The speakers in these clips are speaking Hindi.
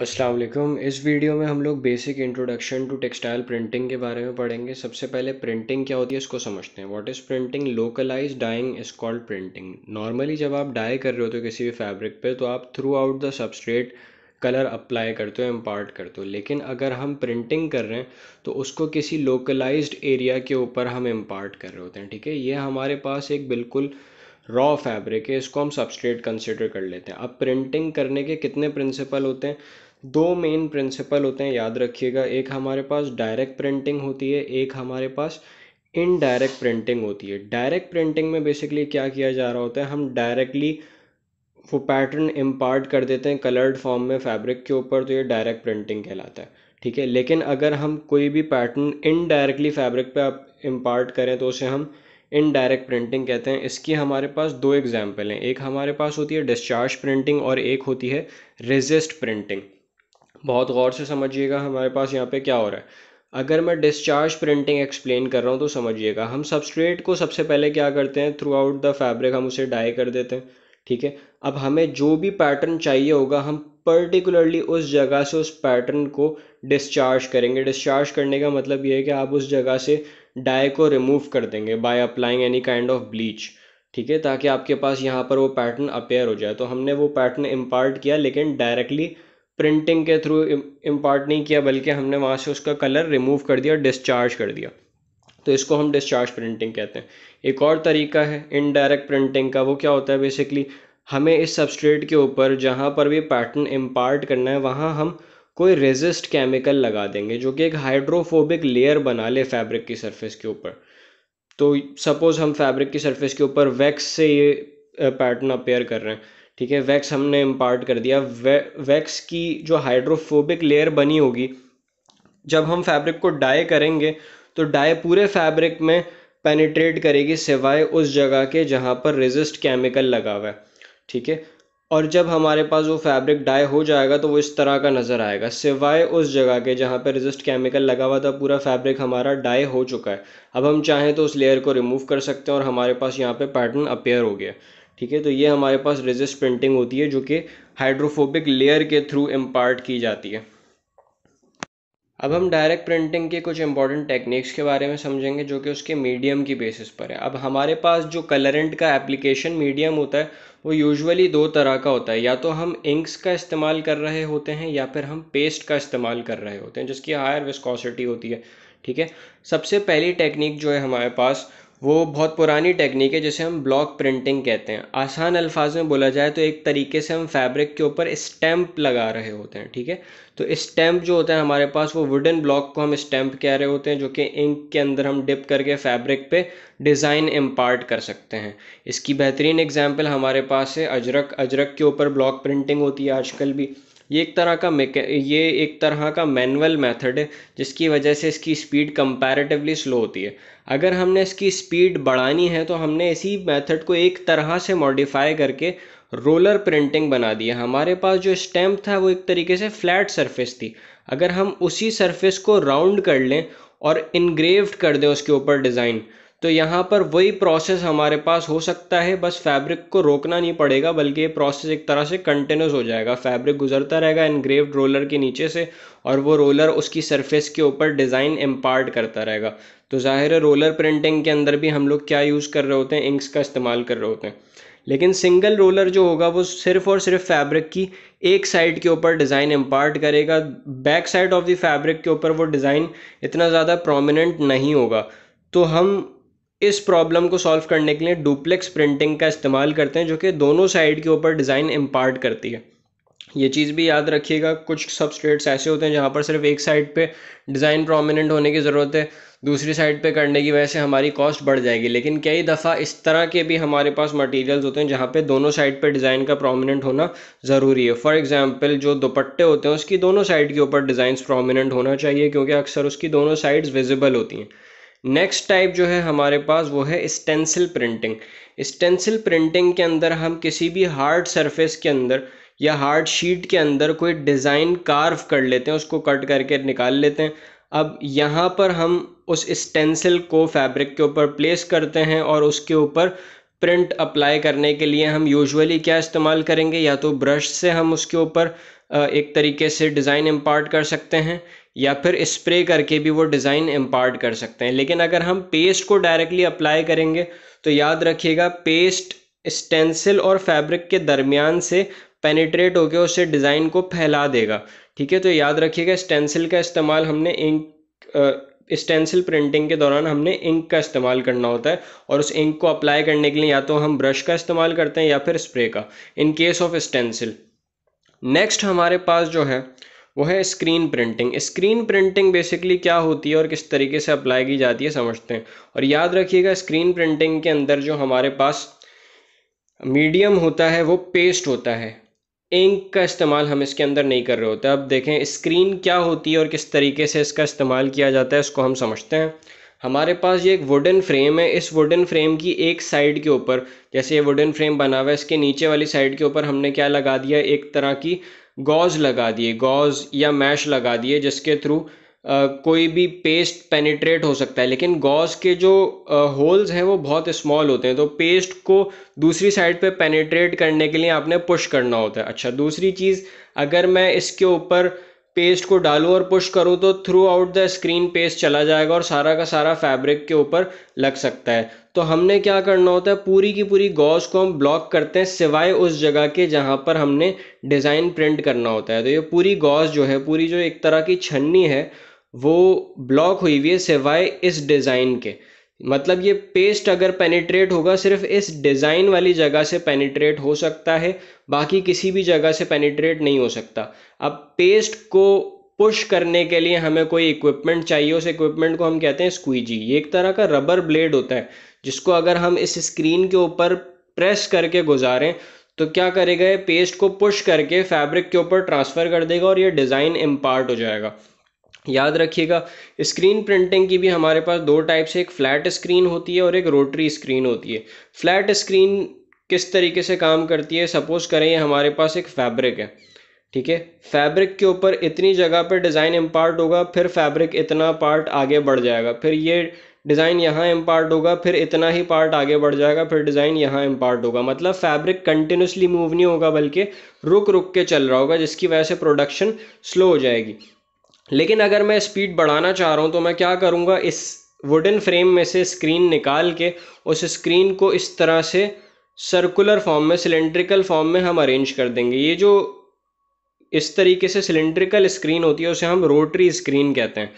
असलम इस वीडियो में हम लोग basic introduction to textile printing के बारे में पढ़ेंगे सबसे पहले प्रिंटिंग क्या होती है इसको समझते हैं what is printing localized dyeing is called printing normally जब आप डाई कर रहे होते हो किसी भी फैब्रिक पे तो आप throughout the substrate colour apply करते हो इम्पार्ट करते हो लेकिन अगर हम प्रिंटिंग कर रहे हैं तो उसको किसी लोकलाइज्ड एरिया के ऊपर हम इम्पार्ट कर रहे होते हैं ठीक है ये हमारे पास एक बिल्कुल रॉ फैब्रिक है इसको हम सबस्ट्रेट कंसिडर कर लेते हैं अब प्रिंटिंग करने के कितने प्रिंसिपल होते हैं दो मेन प्रिंसिपल होते हैं याद रखिएगा एक हमारे पास डायरेक्ट प्रिंटिंग होती है एक हमारे पास इनडायरेक्ट प्रिंटिंग होती है डायरेक्ट प्रिंटिंग में बेसिकली क्या किया जा रहा होता है हम डायरेक्टली वो पैटर्न इम्पार्ट कर देते हैं कलर्ड फॉर्म में फैब्रिक के ऊपर तो ये डायरेक्ट प्रिंटिंग कहलाता है ठीक है लेकिन अगर हम कोई भी पैटर्न इनडायरेक्टली फैब्रिक पे आप इम्पार्ट करें तो उसे हम इनडायरेक्ट प्रिंटिंग कहते हैं इसकी हमारे पास दो एग्जाम्पल हैं एक हमारे पास होती है डिस्चार्ज प्रिंटिंग और एक होती है रेजिस्ट प्रिंटिंग बहुत गौर से समझिएगा हमारे पास यहाँ पे क्या हो रहा है अगर मैं डिस्चार्ज प्रिंटिंग एक्सप्लेन कर रहा हूँ तो समझिएगा हम सबस्ट्रेट को सबसे पहले क्या करते हैं थ्रू आउट द फैब्रिक हम उसे डाई कर देते हैं ठीक है अब हमें जो भी पैटर्न चाहिए होगा हम पर्टिकुलरली उस जगह से उस पैटर्न को डिस्चार्ज करेंगे डिस्चार्ज करने का मतलब ये है कि आप उस जगह से डाई को रिमूव कर देंगे by applying any kind of bleach ठीक है ताकि आपके पास यहाँ पर वो पैटर्न अपेयर हो जाए तो हमने वो पैटर्न इम्पार्ट किया लेकिन डायरेक्टली प्रिंटिंग के थ्रू इम्पार्ट नहीं किया बल्कि हमने वहाँ से उसका कलर रिमूव कर दिया डिस्चार्ज कर दिया तो इसको हम डिस्चार्ज प्रिंटिंग कहते हैं एक और तरीका है इनडायरेक्ट प्रिंटिंग का वो क्या होता है बेसिकली हमें इस सबस्ट्रेट के ऊपर जहाँ पर भी पैटर्न इम्पार्ट करना है वहाँ हम कोई रेजिस्ट केमिकल लगा देंगे जो कि एक हाइड्रोफोबिक लेयर बना ले फैब्रिक की सरफेस के ऊपर तो सपोज़ हम फैब्रिक की सरफेस के ऊपर वैक्स से ये पैटर्न अपेयर कर रहे हैं ठीक है वैक्स हमने इम्पार्ट कर दिया वै, वैक्स की जो हाइड्रोफोबिक लेयर बनी होगी जब हम फैब्रिक को डाई करेंगे तो डाई पूरे फैब्रिक में पेनिट्रेट करेगी सिवाय उस जगह के जहाँ पर रेजिस्ट केमिकल लगा हुआ है ठीक है और जब हमारे पास वो फैब्रिक डाई हो जाएगा तो वो इस तरह का नज़र आएगा सिवाय उस जगह के जहाँ पर रेजिस्ट केमिकल लगा हुआ था पूरा फैब्रिक हमारा डाई हो चुका है अब हम चाहें तो उस लेयर को रिमूव कर सकते हैं और हमारे पास यहाँ पे पैटर्न अपेयर हो गया ठीक है तो ये हमारे पास रेजिस्ट प्रिंटिंग होती है जो कि हाइड्रोफोबिक लेयर के थ्रू इम्पार्ट की जाती है अब हम डायरेक्ट प्रिंटिंग के कुछ इंपॉर्टेंट टेक्निक्स के बारे में समझेंगे जो कि उसके मीडियम की बेसिस पर है अब हमारे पास जो कलरेंट का एप्लीकेशन मीडियम होता है वो यूजुअली दो तरह का होता है या तो हम इंक्स का इस्तेमाल कर रहे होते हैं या फिर हम पेस्ट का इस्तेमाल कर रहे होते हैं जिसकी हायर विस्कॉसिटी होती है ठीक है सबसे पहली टेक्निक जो है हमारे पास वो बहुत पुरानी टेक्निक है जिसे हम ब्लॉक प्रिंटिंग कहते हैं आसान अल्फाज में बोला जाए तो एक तरीके से हम फैब्रिक के ऊपर स्टैम्प लगा रहे होते हैं ठीक है तो स्टैम्प जो होता है हमारे पास वो वुडन ब्लॉक को हम स्टैम्प कह रहे होते हैं जो कि इंक के अंदर हम डिप करके फैब्रिक पे डिज़ाइन इम्पार्ट कर सकते हैं इसकी बेहतरीन एग्जाम्पल हमारे पास है अजरक अजरक के ऊपर ब्लॉक प्रिंटिंग होती है आजकल भी ये एक तरह का ये एक तरह का मैनुअल मेथड है जिसकी वजह से इसकी स्पीड कंपैरेटिवली स्लो होती है अगर हमने इसकी स्पीड बढ़ानी है तो हमने इसी मेथड को एक तरह से मॉडिफाई करके रोलर प्रिंटिंग बना दिया हमारे पास जो स्टैम्प था वो एक तरीके से फ्लैट सरफेस थी अगर हम उसी सरफेस को राउंड कर लें और इनग्रेव्ड कर दें उसके ऊपर डिज़ाइन तो यहाँ पर वही प्रोसेस हमारे पास हो सकता है बस फैब्रिक को रोकना नहीं पड़ेगा बल्कि ये प्रोसेस एक तरह से कंटिन्यूस हो जाएगा फैब्रिक गुजरता रहेगा एनग्रेव्ड रोलर के नीचे से और वो रोलर उसकी सरफेस के ऊपर डिज़ाइन इम्पार्ट करता रहेगा तो ज़ाहिर है रोलर प्रिंटिंग के अंदर भी हम लोग क्या यूज़ कर रहे होते हैं इंक्स का इस्तेमाल कर रहे होते हैं लेकिन सिंगल रोलर जो होगा वो सिर्फ और सिर्फ फैब्रिक की एक साइड के ऊपर डिज़ाइन इम्पार्ट करेगा back side of the fabric के ऊपर वो डिज़ाइन इतना ज़्यादा प्रोमिनेंट नहीं होगा तो हम इस प्रॉब्लम को सॉल्व करने के लिए डुप्लेक्स प्रिंटिंग का इस्तेमाल करते हैं जो कि दोनों साइड के ऊपर डिज़ाइन इम्पार्ट करती है ये चीज़ भी याद रखिएगा कुछ सबस्ट्रेट्स ऐसे होते हैं जहाँ पर सिर्फ एक साइड पे डिज़ाइन प्रोमिनेंट होने की ज़रूरत है दूसरी साइड पे करने की वजह से हमारी कॉस्ट बढ़ जाएगी लेकिन कई दफ़ा इस तरह के भी हमारे पास मटेरियल्स होते हैं जहाँ पे दोनों साइड पे डिज़ाइन का प्रोमिनेंट होना ज़रूरी है फॉर एग्जांपल जो दुपट्टे होते हैं उसकी दोनों साइड के ऊपर डिज़ाइन प्रोमिनेंट होना चाहिए क्योंकि अक्सर उसकी दोनों साइड्स विजिबल होती हैं नेक्स्ट टाइप जो है हमारे पास वो है स्टेंसिल प्रिंटिंग स्टेंसिल प्रिंटिंग के अंदर हम किसी भी हार्ड सरफेस के अंदर या हार्ड शीट के अंदर कोई डिज़ाइन कार्व कर लेते हैं उसको कट करके निकाल लेते हैं अब यहाँ पर हम उस स्टेंसिल को फैब्रिक के ऊपर प्लेस करते हैं और उसके ऊपर प्रिंट अप्लाई करने के लिए हम यूजुअली क्या इस्तेमाल करेंगे या तो ब्रश से हम उसके ऊपर एक तरीके से डिज़ाइन इम्पार्ट कर सकते हैं या फिर स्प्रे करके भी वो डिज़ाइन इम्पार्ट कर सकते हैं लेकिन अगर हम पेस्ट को डायरेक्टली अप्लाई करेंगे तो याद रखिएगा पेस्ट स्टेंसिल और फैब्रिक के दरमियान से पेनिट्रेट होकर उससे डिज़ाइन को फैला देगा ठीक है तो याद रखिएगा स्टेंसिल का इस्तेमाल हमने इंक स्टेंसिल प्रिंटिंग के दौरान हमने इंक का इस्तेमाल करना होता है और उस इंक को अप्लाई करने के लिए या तो हम ब्रश का इस्तेमाल करते हैं या फिर स्प्रे का in case of stencil next हमारे पास जो है वो है screen printing screen printing basically क्या होती है और किस तरीके से अप्लाई की जाती है समझते हैं और याद रखिएगा स्क्रीन प्रिंटिंग के अंदर जो हमारे पास मीडियम होता है वो पेस्ट होता है इंक का इस्तेमाल हम इसके अंदर नहीं कर रहे होते अब देखें स्क्रीन क्या होती है और किस तरीके से इसका इस्तेमाल किया जाता है इसको हम समझते हैं हमारे पास ये एक वुडन फ्रेम है इस वुडन फ्रेम की एक साइड के ऊपर जैसे ये वुडन फ्रेम बना हुआ है इसके नीचे वाली साइड के ऊपर हमने क्या लगा दिया एक तरह की गॉज लगा दिए गॉज या मैश लगा दिए जिसके थ्रू Uh, कोई भी पेस्ट पेनिट्रेट हो सकता है लेकिन गॉज के जो होल्स uh, हैं वो बहुत स्मॉल होते हैं तो पेस्ट को दूसरी साइड पे पेनिट्रेट करने के लिए आपने पुश करना होता है अच्छा दूसरी चीज़ अगर मैं इसके ऊपर पेस्ट को डालो और पुश करो तो throughout the screen paste चला जाएगा और सारा का सारा फैब्रिक के ऊपर लग सकता है तो हमने क्या करना होता है पूरी की पूरी गॉस को हम ब्लॉक करते हैं सिवाय उस जगह के जहाँ पर हमने डिज़ाइन प्रिंट करना होता है तो ये पूरी गॉस जो है पूरी जो एक तरह की छन्नी है वो ब्लॉक हुई हुई है सिवाय इस डिज़ाइन के मतलब ये पेस्ट अगर पेनिट्रेट होगा सिर्फ इस डिज़ाइन वाली जगह से पेनिट्रेट हो सकता है बाकी किसी भी जगह से पेनिट्रेट नहीं हो सकता अब पेस्ट को पुश करने के लिए हमें कोई इक्विपमेंट चाहिए उस इक्विपमेंट को हम कहते हैं स्क्वीजी ये एक तरह का रबर ब्लेड होता है जिसको अगर हम इस स्क्रीन के ऊपर प्रेस करके गुजारें तो क्या करेगा ये पेस्ट को पुश करके फैब्रिक के ऊपर ट्रांसफ़र कर देगा और ये डिज़ाइन इम्पार्ट हो जाएगा याद रखिएगा स्क्रीन प्रिंटिंग की भी हमारे पास दो टाइप से एक फ्लैट स्क्रीन होती है और एक रोटरी स्क्रीन होती है फ्लैट स्क्रीन किस तरीके से काम करती है सपोज करें हमारे पास एक फैब्रिक है ठीक है फैब्रिक के ऊपर इतनी जगह पर डिज़ाइन इम्पार्ट होगा फिर फैब्रिक इतना पार्ट आगे बढ़ जाएगा फिर ये डिज़ाइन यहाँ इम्पार्ट होगा फिर इतना ही पार्ट आगे बढ़ जाएगा फिर डिज़ाइन यहाँ इम्पार्ट होगा मतलब फैब्रिक कंटिन्यूसली मूव नहीं होगा बल्कि रुक रुक के चल रहा होगा जिसकी वजह से प्रोडक्शन स्लो हो जाएगी लेकिन अगर मैं स्पीड बढ़ाना चाह रहा हूँ तो मैं क्या करूँगा इस वुडन फ्रेम में से स्क्रीन निकाल के उस स्क्रीन को इस तरह से सर्कुलर फॉर्म में सिलेंड्रिकल फॉर्म में हम अरेंज कर देंगे ये जो इस तरीके से सिलेंड्रिकल स्क्रीन होती है उसे हम रोटरी स्क्रीन कहते हैं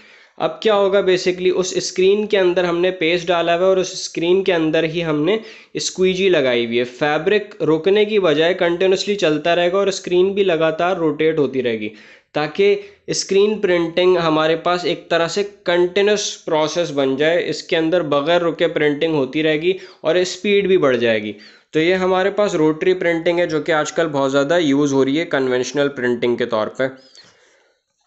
अब क्या होगा बेसिकली उस स्क्रीन के अंदर हमने पेस्ट डाला हुआ है और उस स्क्रीन के अंदर ही हमने स्क्वीजी लगाई हुई है फैब्रिक रुकने की बजाय कंटिन्यूसली चलता रहेगा और स्क्रीन भी लगातार रोटेट होती रहेगी ताकि स्क्रीन प्रिंटिंग हमारे पास एक तरह से कंटिन्यूस प्रोसेस बन जाए इसके अंदर बगैर रुके प्रिंटिंग होती रहेगी और स्पीड भी बढ़ जाएगी तो ये हमारे पास रोटरी प्रिंटिंग है जो कि आजकल बहुत ज़्यादा यूज़ हो रही है कन्वेंशनल प्रिंटिंग के तौर पर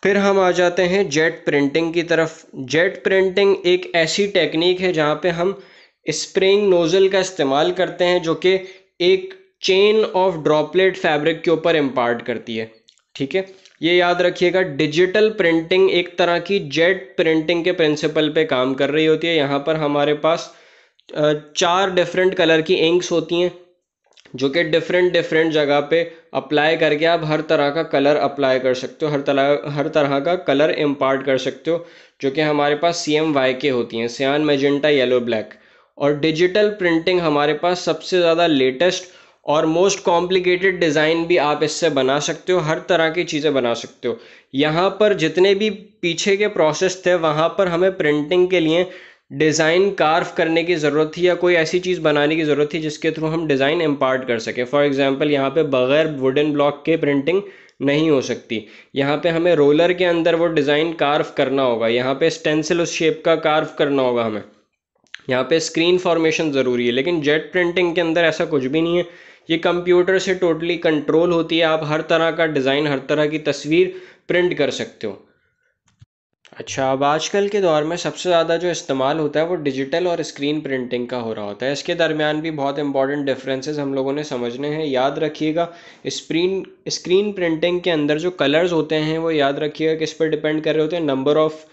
फिर हम आ जाते हैं जेट प्रिंटिंग की तरफ जेट प्रिंटिंग एक ऐसी टेक्निक है जहाँ पे हम स्प्रिंग नोज़ल का इस्तेमाल करते हैं जो कि एक चेन ऑफ ड्रॉपलेट फैब्रिक के ऊपर इम्पार्ट करती है ठीक है ये याद रखिएगा डिजिटल प्रिंटिंग एक तरह की जेट प्रिंटिंग के प्रिंसिपल पे काम कर रही होती है यहाँ पर हमारे पास चार डिफरेंट कलर की इंक्स होती हैं जो कि डिफरेंट डिफरेंट जगह पे अप्लाई करके आप हर तरह का कलर अप्लाई कर सकते हो हर तरह हर तरह का कलर इम्पार्ट कर सकते हो जो कि हमारे पास सी एम वाई के होती हैं सियान मेजेंटा येलो ब्लैक और डिजिटल प्रिंटिंग हमारे पास सबसे ज़्यादा लेटेस्ट और मोस्ट कॉम्प्लिकेटेड डिज़ाइन भी आप इससे बना सकते हो हर तरह की चीज़ें बना सकते हो यहाँ पर जितने भी पीछे के प्रोसेस थे वहाँ पर हमें प्रिंटिंग के लिए डिज़ाइन कार्व करने की ज़रूरत थी या कोई ऐसी चीज़ बनाने की ज़रूरत थी जिसके थ्रू हम डिज़ाइन इम्पार्ट कर सकें फॉर एग्ज़ाम्पल यहाँ पर बगैर वुडन ब्लॉक के प्रिंटिंग नहीं हो सकती यहाँ पे हमें रोलर के अंदर वो डिज़ाइन कार्व करना होगा यहाँ पे स्टेंसिल उस शेप का कार्व करना होगा हमें यहाँ पे स्क्रीन फॉर्मेशन ज़रूरी है लेकिन जेट प्रिंटिंग के अंदर ऐसा कुछ भी नहीं है ये कंप्यूटर से टोटली कंट्रोल होती है आप हर तरह का डिज़ाइन हर तरह की तस्वीर प्रिंट कर सकते हो अच्छा अब आजकल के दौर में सबसे ज़्यादा जो इस्तेमाल होता है वो डिजिटल और स्क्रीन प्रिंटिंग का हो रहा होता है इसके दरमियान भी बहुत इंपॉर्टेंट डिफरेंसेस हम लोगों ने समझने हैं याद रखिएगा स्क्रीन स्क्रीन प्रिंटिंग के अंदर जो कलर्स होते हैं वो याद रखिएगा किस पर डिपेंड कर रहे होते हैं नंबर ऑफ़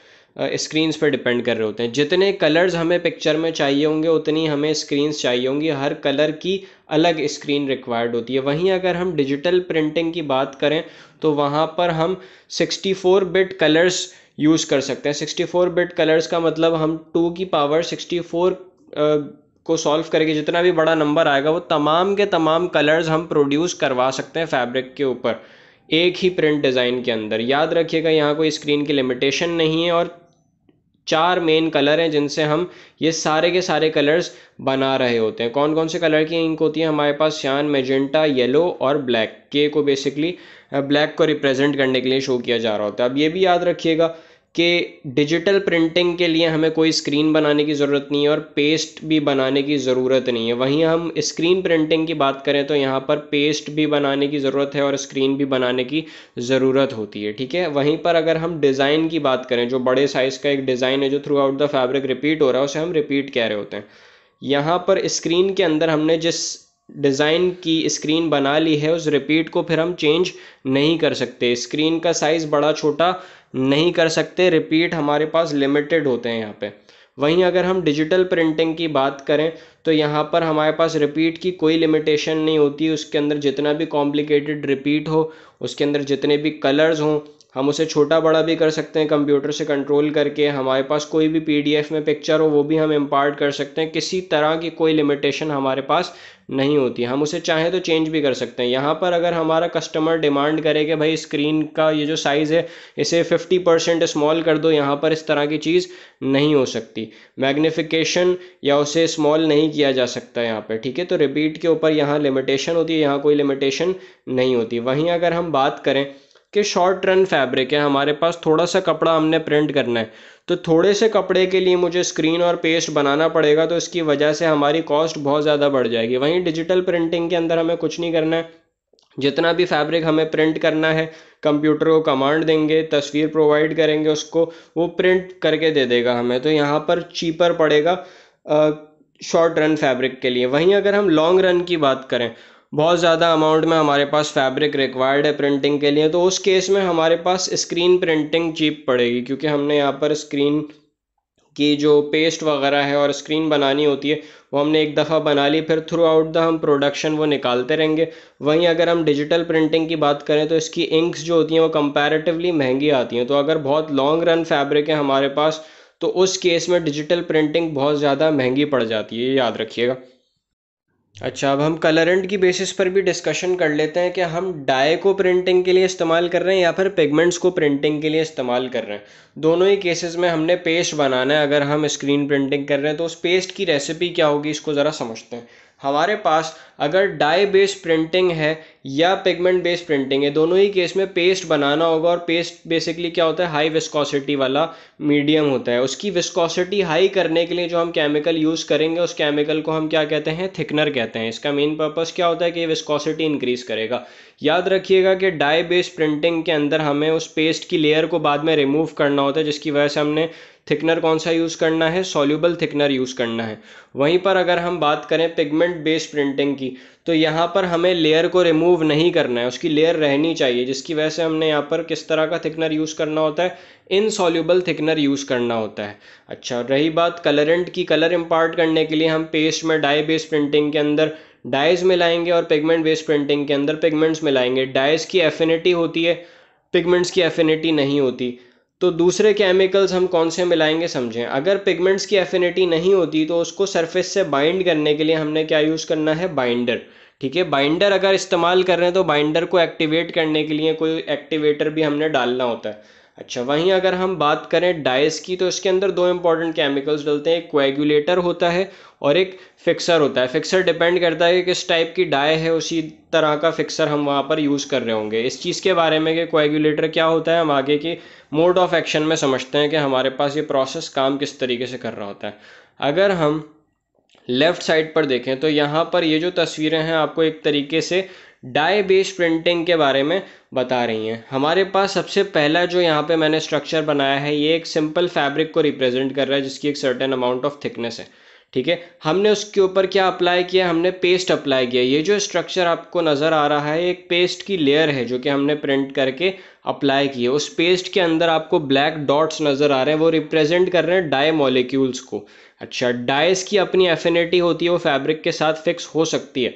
स्क्रीन्स पर डिपेंड कर रहे होते हैं जितने कलर्स हमें पिक्चर में चाहिए होंगे उतनी हमें स्क्रीन्स चाहिए होंगी हर कलर की अलग स्क्रीन रिक्वायर्ड होती है वहीं अगर हम डिजिटल प्रिंटिंग की बात करें तो वहाँ पर हम 64 बिट कलर्स यूज़ कर सकते हैं 64 बिट कलर्स का मतलब हम टू की पावर 64 को सॉल्व करके जितना भी बड़ा नंबर आएगा वो तमाम के तमाम कलर्स हम प्रोड्यूस करवा सकते हैं फैब्रिक के ऊपर एक ही प्रिंट डिज़ाइन के अंदर याद रखिएगा यहाँ कोई स्क्रीन की लिमिटेशन नहीं है और चार मेन कलर हैं जिनसे हम ये सारे के सारे कलर्स बना रहे होते हैं कौन कौन से कलर की इंक होती है हमारे पास श्यान मेजेंटा येलो और ब्लैक के को बेसिकली ब्लैक को रिप्रेजेंट करने के लिए शो किया जा रहा होता है अब ये भी याद रखिएगा कि डिजिटल प्रिंटिंग के लिए हमें कोई स्क्रीन बनाने की ज़रूरत नहीं है और पेस्ट भी बनाने की ज़रूरत नहीं है वहीं हम स्क्रीन प्रिंटिंग की बात करें तो यहाँ पर पेस्ट भी बनाने की ज़रूरत है और स्क्रीन भी बनाने की ज़रूरत होती है ठीक है वहीं पर अगर हम डिज़ाइन की बात करें जो बड़े साइज़ का एक डिज़ाइन है जो throughout the fabric repeat हो रहा है उसे हम रिपीट कह रहे होते हैं यहाँ पर स्क्रीन के अंदर हमने जिस डिज़ाइन की स्क्रीन बना ली है उस रिपीट को फिर हम चेंज नहीं कर सकते स्क्रीन का साइज़ बड़ा छोटा नहीं कर सकते रिपीट हमारे पास लिमिटेड होते हैं यहाँ पे वहीं अगर हम डिजिटल प्रिंटिंग की बात करें तो यहाँ पर हमारे पास रिपीट की कोई लिमिटेशन नहीं होती उसके अंदर जितना भी कॉम्प्लिकेटेड रिपीट हो उसके अंदर जितने भी कलर्स हों हम उसे छोटा बड़ा भी कर सकते हैं कंप्यूटर से कंट्रोल करके हमारे पास कोई भी पीडीएफ में पिक्चर हो वो भी हम इम्पार्ट कर सकते हैं किसी तरह की कोई लिमिटेशन हमारे पास नहीं होती हम उसे चाहें तो चेंज भी कर सकते हैं यहाँ पर अगर हमारा कस्टमर डिमांड करे कि भाई स्क्रीन का ये जो साइज़ है इसे फिफ्टी परसेंट स्मॉल कर दो यहाँ पर इस तरह की चीज़ नहीं हो सकती मैग्निफिकेशन या उसे स्मॉल नहीं किया जा सकता यहाँ पर ठीक है तो रिपीट के ऊपर यहाँ लिमिटेशन होती है यहाँ कोई लिमिटेशन नहीं होती वहीं अगर हम बात करें कि शॉर्ट रन फैब्रिक है हमारे पास थोड़ा सा कपड़ा हमने प्रिंट करना है तो थोड़े से कपड़े के लिए मुझे स्क्रीन और पेस्ट बनाना पड़ेगा तो इसकी वजह से हमारी कॉस्ट बहुत ज़्यादा बढ़ जाएगी वहीं डिजिटल प्रिंटिंग के अंदर हमें कुछ नहीं करना है जितना भी फैब्रिक हमें प्रिंट करना है कंप्यूटर को कमांड देंगे तस्वीर प्रोवाइड करेंगे उसको वो प्रिंट करके दे देगा हमें तो यहाँ पर चीपर पड़ेगा शॉर्ट रन फैब्रिक के लिए वहीं अगर हम लॉन्ग रन की बात करें बहुत ज़्यादा अमाउंट में हमारे पास फैब्रिक रिक्वायर्ड है प्रिंटिंग के लिए तो उस केस में हमारे पास स्क्रीन प्रिंटिंग चीप पड़ेगी क्योंकि हमने यहाँ पर स्क्रीन की जो पेस्ट वगैरह है और स्क्रीन बनानी होती है वो हमने एक दफ़ा बना ली फिर थ्रू आउट द हम प्रोडक्शन वो निकालते रहेंगे वहीं अगर हम डिजिटल प्रिंटिंग की बात करें तो इसकी इंक्स जो होती हैं वो कंपैरेटिवली महंगी आती हैं तो अगर बहुत लॉन्ग रन फैब्रिक है हमारे पास तो उस केस में डिजिटल प्रिंटिंग बहुत ज़्यादा महंगी पड़ जाती है याद रखिएगा अच्छा अब हम कलरेंट की बेसिस पर भी डिस्कशन कर लेते हैं कि हम डाई को प्रिंटिंग के लिए इस्तेमाल कर रहे हैं या फिर पिगमेंट्स को प्रिंटिंग के लिए इस्तेमाल कर रहे हैं दोनों ही केसेस में हमने पेस्ट बनाना है अगर हम स्क्रीन प्रिंटिंग कर रहे हैं तो उस पेस्ट की रेसिपी क्या होगी इसको ज़रा समझते हैं हमारे पास अगर डाई बेस्ड प्रिंटिंग है या पिगमेंट बेस्ड प्रिंटिंग है दोनों ही केस में पेस्ट बनाना होगा और पेस्ट बेसिकली क्या होता है हाई विस्कोसिटी वाला मीडियम होता है उसकी विस्कोसिटी हाई करने के लिए जो हम केमिकल यूज़ करेंगे उस केमिकल को हम क्या कहते हैं थिकनर कहते हैं इसका मेन पर्पज़ क्या होता है कि विस्कोसिटी इंक्रीज करेगा याद रखिएगा कि डाई बेस्ड प्रिंटिंग के अंदर हमें उस पेस्ट की लेयर को बाद में रिमूव करना होता है जिसकी वजह से हमने थिकनर कौन सा यूज़ करना है सॉल्यूबल थिकनर यूज़ करना है वहीं पर अगर हम बात करें पिगमेंट बेस्ड प्रिंटिंग की तो यहाँ पर हमें लेयर को रिमूव नहीं करना है उसकी लेयर रहनी चाहिए जिसकी वजह से हमने यहाँ पर किस तरह का थिकनर यूज़ करना होता है इन सॉल्यूबल थिकनर यूज़ करना होता है अच्छा रही बात कलरेंट की कलर इम्पार्ट करने के लिए हम पेस्ट में डाई बेस्ड प्रिंटिंग के अंदर डाइज मिलाएंगे और पिगमेंट बेस्ड प्रिंटिंग के अंदर पिगमेंट्स मिलाएंगे डाइज की एफिनिटी होती है पिगमेंट्स की एफिनिटी नहीं होती तो दूसरे केमिकल्स हम कौन से मिलाएंगे समझें अगर पिगमेंट्स की एफिनिटी नहीं होती तो उसको सरफेस से बाइंड करने के लिए हमने क्या यूज़ करना है बाइंडर ठीक है बाइंडर अगर इस्तेमाल कर रहे हैं तो बाइंडर को एक्टिवेट करने के लिए कोई एक्टिवेटर भी हमने डालना होता है अच्छा वहीं अगर हम बात करें डाइस की तो इसके अंदर दो इंपॉर्टेंट केमिकल्स डलते हैं एक कोएगुलेटर होता है और एक फिक्सर होता है फिक्सर डिपेंड करता है कि किस टाइप की डाई है उसी तरह का फिक्सर हम वहाँ पर यूज़ कर रहे होंगे इस चीज़ के बारे में कि कोएगुलेटर क्या होता है हम आगे की मोड ऑफ एक्शन में समझते हैं कि हमारे पास ये प्रोसेस काम किस तरीके से कर रहा होता है अगर हम लेफ़्ट साइड पर देखें तो यहाँ पर ये जो तस्वीरें हैं आपको एक तरीके से डाई बेस्ड प्रिंटिंग के बारे में बता रही हैं हमारे पास सबसे पहला जो यहाँ पे मैंने स्ट्रक्चर बनाया है ये एक सिंपल फैब्रिक को रिप्रेजेंट कर रहा है जिसकी एक सर्टेन अमाउंट ऑफ थिकनेस है ठीक है हमने उसके ऊपर क्या अप्लाई किया हमने पेस्ट अप्लाई किया ये जो स्ट्रक्चर आपको नज़र आ रहा है एक पेस्ट की लेयर है जो कि हमने प्रिंट करके अप्लाई की है उस पेस्ट के अंदर आपको ब्लैक डॉट्स नज़र आ रहे हैं वो रिप्रेजेंट कर रहे हैं डाई मॉलिक्यूल्स को अच्छा डाइस की अपनी एफिनिटी होती है वो फैब्रिक के साथ फिक्स हो सकती है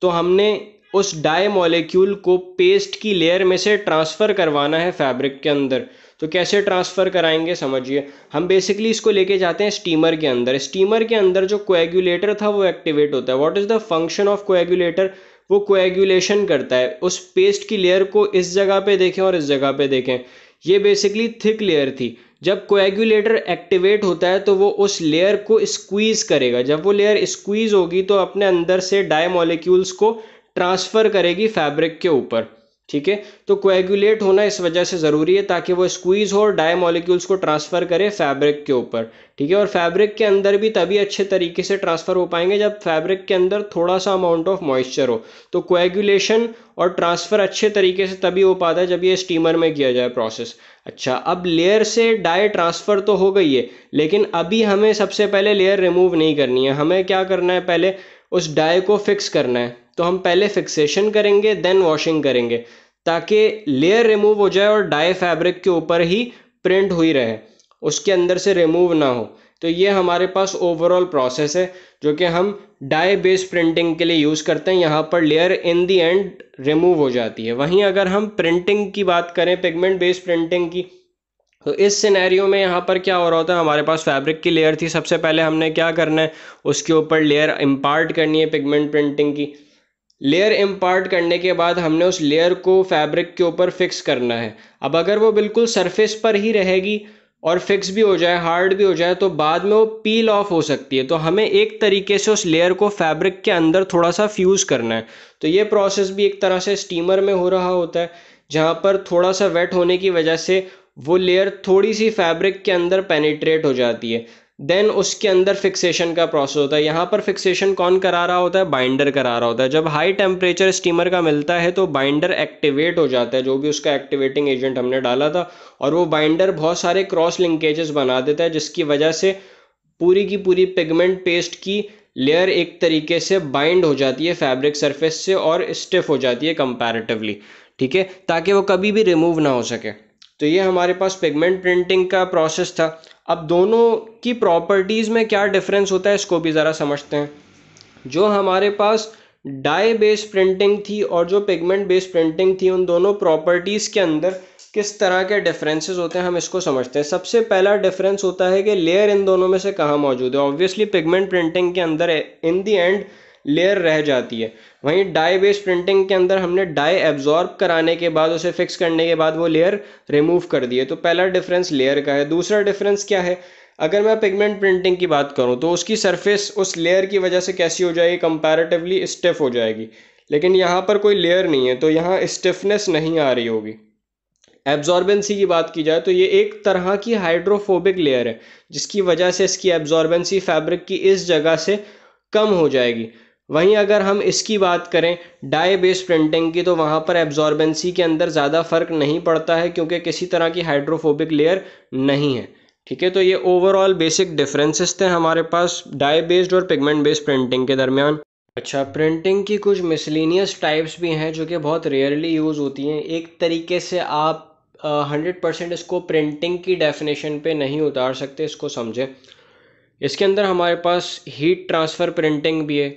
तो हमने उस डाई मॉलिक्यूल को पेस्ट की लेयर में से ट्रांसफ़र करवाना है फैब्रिक के अंदर तो कैसे ट्रांसफ़र कराएंगे समझिए हम बेसिकली इसको लेके जाते हैं स्टीमर के अंदर स्टीमर के अंदर जो कोएगुलेटर था वो एक्टिवेट होता है what is the function of coagulator वो कोएगुलेशन करता है उस पेस्ट की लेयर को इस जगह पे देखें और इस जगह पे देखें ये बेसिकली थिक लेयर थी जब कोएगुलेटर एक्टिवेट होता है तो वो उस लेयर को स्क्वीज़ करेगा जब वो लेयर स्क्वीज़ होगी तो अपने अंदर से डाई मॉलिक्यूल्स को ट्रांसफ़र करेगी फैब्रिक के ऊपर ठीक है तो कोएगुलेट होना इस वजह से ज़रूरी है ताकि वो स्क्वीज हो और डाई मॉलिक्यूल्स को ट्रांसफ़र करे फैब्रिक के ऊपर ठीक है और फैब्रिक के अंदर भी तभी अच्छे तरीके से ट्रांसफ़र हो पाएंगे जब फैब्रिक के अंदर थोड़ा सा अमाउंट ऑफ मॉइस्चर हो तो कोएगुलेशन और ट्रांसफ़र अच्छे तरीके से तभी हो पाता है जब ये स्टीमर में किया जाए प्रोसेस अच्छा अब लेयर से डाई ट्रांसफ़र तो हो गई है लेकिन अभी हमें सबसे पहले लेयर रिमूव नहीं करनी है हमें क्या करना है पहले उस डाई को फिक्स करना है तो हम पहले फिक्सेशन करेंगे देन वॉशिंग करेंगे ताकि लेयर रिमूव हो जाए और डाई फैब्रिक के ऊपर ही प्रिंट हुई रहे उसके अंदर से रिमूव ना हो तो ये हमारे पास ओवरऑल प्रोसेस है जो कि हम डाई बेस प्रिंटिंग के लिए यूज़ करते हैं यहाँ पर layer in the end remove हो जाती है वहीं अगर हम प्रिंटिंग की बात करें पिगमेंट बेस्ड प्रिंटिंग की तो इस सिनेरियो में यहाँ पर क्या हो रहा होता है हमारे पास फैब्रिक की लेयर थी सबसे पहले हमने क्या करना है उसके ऊपर लेयर इम्पार्ट करनी है पिगमेंट प्रिंटिंग की लेयर इम्पार्ट करने के बाद हमने उस लेयर को फैब्रिक के ऊपर फिक्स करना है अब अगर वो बिल्कुल सरफेस पर ही रहेगी और फिक्स भी हो जाए हार्ड भी हो जाए तो बाद में वो पील ऑफ हो सकती है तो हमें एक तरीके से उस लेयर को फैब्रिक के अंदर थोड़ा सा फ्यूज़ करना है तो ये प्रोसेस भी एक तरह से स्टीमर में हो रहा होता है जहाँ पर थोड़ा सा वेट होने की वजह से वो लेयर थोड़ी सी फैब्रिक के अंदर पेनिट्रेट हो जाती है देन उसके अंदर फिक्सेशन का प्रोसेस होता है यहाँ पर फिक्सेशन कौन करा रहा होता है बाइंडर करा रहा होता है जब हाई टेम्परेचर स्टीमर का मिलता है तो बाइंडर एक्टिवेट हो जाता है जो भी उसका एक्टिवेटिंग एजेंट हमने डाला था और वो बाइंडर बहुत सारे क्रॉस लिंकेजेस बना देता है जिसकी वजह से पूरी की पूरी पिगमेंट पेस्ट की लेयर एक तरीके से बाइंड हो जाती है फैब्रिक सरफेस से और स्टिफ हो जाती है कंपैरेटिवली ठीक है ताकि वो कभी भी रिमूव ना हो सके तो ये हमारे पास पिगमेंट प्रिंटिंग का प्रोसेस था अब दोनों की प्रॉपर्टीज़ में क्या डिफरेंस होता है इसको भी ज़रा समझते हैं जो हमारे पास डाई बेस प्रिंटिंग थी और जो पिगमेंट बेस प्रिंटिंग थी उन दोनों प्रॉपर्टीज़ के अंदर किस तरह के डिफरेंसेस होते हैं हम इसको समझते हैं सबसे पहला डिफरेंस होता है कि लेयर इन दोनों में से कहाँ मौजूद है ऑब्वियसली पिगमेंट प्रिंटिंग के अंदर इन दी एंड लेयर रह जाती है वहीं डाई बेस प्रिंटिंग के अंदर हमने डाई एब्जॉर्ब कराने के बाद उसे फिक्स करने के बाद वो लेयर रिमूव कर दिए तो पहला डिफरेंस लेयर का है दूसरा डिफरेंस क्या है अगर मैं पिगमेंट प्रिंटिंग की बात करूँ तो उसकी सर्फेस उस लेयर की वजह से कैसी हो जाएगी कंपेरेटिवली स्टिफ हो जाएगी लेकिन यहाँ पर कोई लेयर नहीं है तो यहाँ स्टिफनेस नहीं आ रही होगी एब्जॉर्बेंसी की बात की जाए तो ये एक तरह की हाइड्रोफोबिक लेयर है जिसकी वजह से इसकी एब्जॉर्बेंसी फैब्रिक की इस जगह से कम हो जाएगी वहीं अगर हम इसकी बात करें डाई बेस प्रिंटिंग की तो वहाँ पर एब्जॉर्बेंसी के अंदर ज़्यादा फ़र्क नहीं पड़ता है क्योंकि किसी तरह की हाइड्रोफोबिक लेयर नहीं है ठीक है तो ये ओवरऑल बेसिक डिफरेंसेस थे हमारे पास डाई बेस्ड और पिगमेंट बेस्ड प्रिंटिंग के दरमियान अच्छा प्रिंटिंग की कुछ मिसलिनियस टाइप्स भी हैं जो कि बहुत रेयरली यूज़ होती हैं एक तरीके से आप हंड्रेड परसेंट इसको प्रिंटिंग की डेफिनेशन पे नहीं उतार सकते इसको समझें इसके अंदर हमारे पास हीट ट्रांसफ़र प्रिंटिंग भी है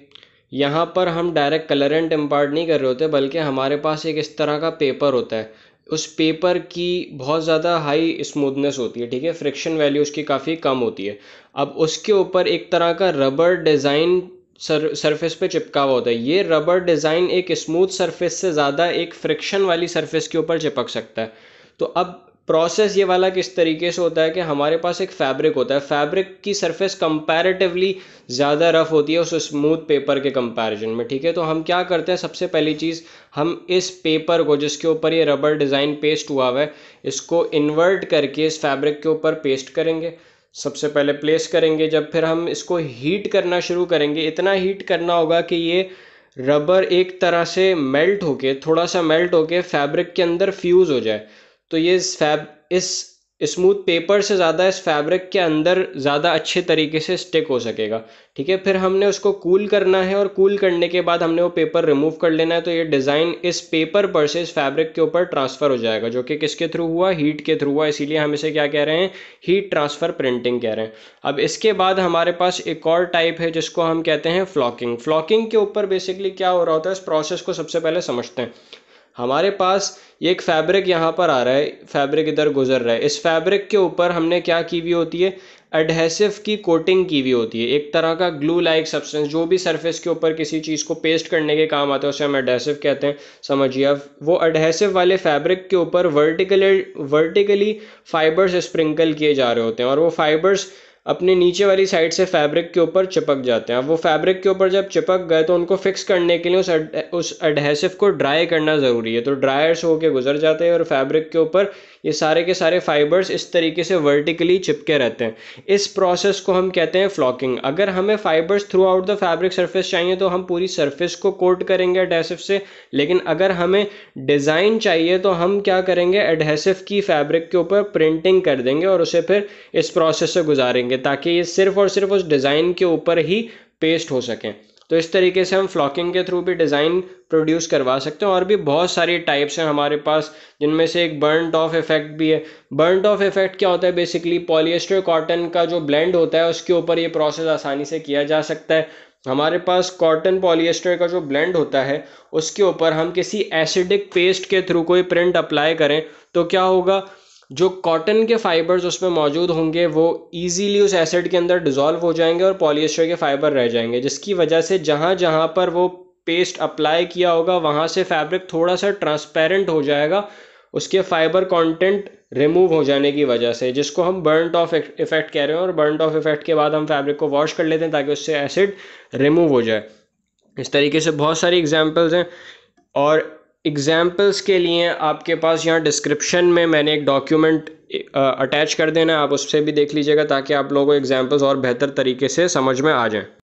यहाँ पर हम डायरेक्ट कलरेंट इम्पार्ट नहीं कर रहे होते बल्कि हमारे पास एक इस तरह का पेपर होता है उस पेपर की बहुत ज़्यादा हाई स्मूथनेस होती है ठीक है फ्रिक्शन वैल्यू उसकी काफ़ी कम होती है अब उसके ऊपर एक तरह का रबर डिज़ाइन सर सरफेस पे चिपका हुआ होता है ये रबर डिज़ाइन एक स्मूथ सरफेस से ज़्यादा एक फ्रिक्शन वाली सरफेस के ऊपर चिपक सकता है तो अब प्रोसेस ये वाला किस तरीके से होता है कि हमारे पास एक फैब्रिक होता है फैब्रिक की सरफेस कंपैरेटिवली ज़्यादा रफ़ होती है उस स्मूथ पेपर के कंपैरिजन में ठीक है तो हम क्या करते हैं सबसे पहली चीज़ हम इस पेपर को जिसके ऊपर ये रबर डिज़ाइन पेस्ट हुआ हुआ है इसको इन्वर्ट करके इस फैब्रिक के ऊपर पेस्ट करेंगे सबसे पहले प्लेस करेंगे जब फिर हम इसको हीट करना शुरू करेंगे इतना हीट करना होगा कि ये रबर एक तरह से मेल्ट होके थोड़ा सा मेल्ट होके फैब्रिक के अंदर फ्यूज़ हो जाए तो ये इस फैब इस स्मूथ पेपर से ज़्यादा इस फैब्रिक के अंदर ज़्यादा अच्छे तरीके से स्टिक हो सकेगा ठीक है फिर हमने उसको कूल करना है और कूल करने के बाद हमने वो पेपर रिमूव कर लेना है तो ये डिज़ाइन इस पेपर पर से इस फैब्रिक के ऊपर ट्रांसफ़र हो जाएगा जो कि किसके थ्रू हुआ हीट के थ्रू हुआ इसीलिए हम इसे क्या कह रहे हैं हीट ट्रांसफ़र प्रिंटिंग कह रहे हैं अब इसके बाद हमारे पास एक और टाइप है जिसको हम कहते हैं फ्लॉकिंग फ्लॉकिंग के ऊपर बेसिकली क्या हो रहा होता है इस प्रोसेस को सबसे पहले समझते हैं हमारे पास एक फैब्रिक यहाँ पर आ रहा है फैब्रिक इधर गुजर रहा है इस फैब्रिक के ऊपर हमने क्या की हुई होती है एडहेसिव की कोटिंग की हुई होती है एक तरह का ग्लू लाइक सब्सटेंस जो भी सरफेस के ऊपर किसी चीज़ को पेस्ट करने के काम आता है उसे हम एडहेसिव कहते हैं समझिए आप वो एडहेसिव वाले फैब्रिक के ऊपर वर्टिकली वर्टिकली फाइबर्स स्प्रिंकल किए जा रहे होते हैं और वो फाइबर्स अपने नीचे वाली साइड से फैब्रिक के ऊपर चिपक जाते हैं अब वो फैब्रिक के ऊपर जब चिपक गए तो उनको फिक्स करने के लिए उस अड, उस एडहेसिव को ड्राई करना ज़रूरी है तो ड्रायर से गुजर जाते हैं और फैब्रिक के ऊपर ये सारे के सारे फाइबर्स इस तरीके से वर्टिकली चिपके रहते हैं इस प्रोसेस को हम कहते हैं फ्लॉकिंग अगर हमें fibres throughout the fabric surface चाहिए तो हम पूरी सरफेस को कोट करेंगे एडहेसिव से लेकिन अगर हमें डिज़ाइन चाहिए तो हम क्या करेंगे एडहेसिव की फैब्रिक के ऊपर प्रिंटिंग कर देंगे और उसे फिर इस प्रोसेस से गुजारेंगे ताकि ये सिर्फ और सिर्फ उस डिज़ाइन के ऊपर ही पेस्ट हो सकें तो इस तरीके से हम फ्लॉकिंग के थ्रू भी डिज़ाइन प्रोड्यूस करवा सकते हैं और भी बहुत सारी टाइप्स हैं हमारे पास जिनमें से एक बर्न ऑफ इफेक्ट भी है बर्न ऑफ इफेक्ट क्या होता है बेसिकली पॉलिएस्टर कॉटन का जो ब्लेंड होता है उसके ऊपर ये प्रोसेस आसानी से किया जा सकता है हमारे पास कॉटन पॉलिएस्टर का जो ब्लेंड होता है उसके ऊपर हम किसी एसिडिक पेस्ट के थ्रू कोई प्रिंट अप्लाई करें तो क्या होगा जो कॉटन के फाइबर्स उसमें मौजूद होंगे वो इजीली उस एसिड के अंदर डिज़ोल्व हो जाएंगे और पॉलिएस्टर के फाइबर रह जाएंगे जिसकी वजह से जहाँ जहाँ पर वो पेस्ट अप्लाई किया होगा वहाँ से फैब्रिक थोड़ा सा ट्रांसपेरेंट हो जाएगा उसके फाइबर कंटेंट रिमूव हो जाने की वजह से जिसको हम बर्नट ऑफ इफेक्ट कह रहे हैं और बर्नट ऑफ इफेक्ट के बाद हम फैब्रिक को वॉश कर लेते हैं ताकि उससे एसिड रिमूव हो जाए इस तरीके से बहुत सारी एग्जाम्पल्स हैं और एग्ज़ाम्पल्स के लिए आपके पास यहाँ डिस्क्रिप्शन में मैंने एक डॉक्यूमेंट अटैच कर देना आप उससे भी देख लीजिएगा ताकि आप लोगों को एग्ज़ाम्पल्स और बेहतर तरीके से समझ में आ जाएँ